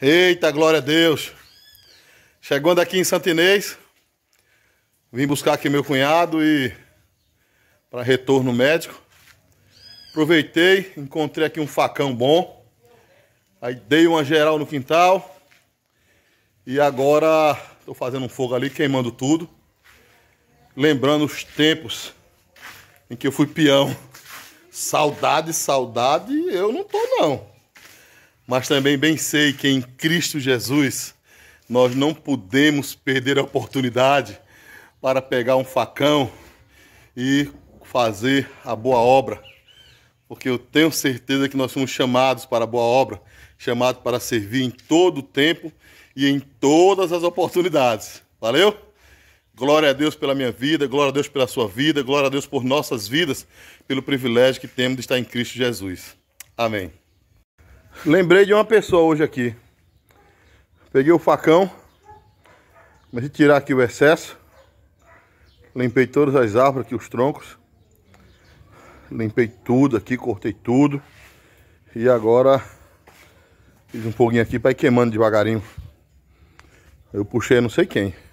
Eita, glória a Deus! Chegando aqui em Santinês, vim buscar aqui meu cunhado e para retorno médico. Aproveitei, encontrei aqui um facão bom. Aí dei uma geral no quintal. E agora estou fazendo um fogo ali, queimando tudo. Lembrando os tempos em que eu fui peão. Saudade, saudade, eu não tô não mas também bem sei que em Cristo Jesus nós não podemos perder a oportunidade para pegar um facão e fazer a boa obra, porque eu tenho certeza que nós somos chamados para a boa obra, chamados para servir em todo o tempo e em todas as oportunidades. Valeu? Glória a Deus pela minha vida, glória a Deus pela sua vida, glória a Deus por nossas vidas, pelo privilégio que temos de estar em Cristo Jesus. Amém. Lembrei de uma pessoa hoje aqui. Peguei o facão. Comecei a tirar aqui o excesso. Limpei todas as árvores aqui, os troncos. Limpei tudo aqui, cortei tudo. E agora fiz um foguinho aqui para ir queimando devagarinho. Eu puxei não sei quem.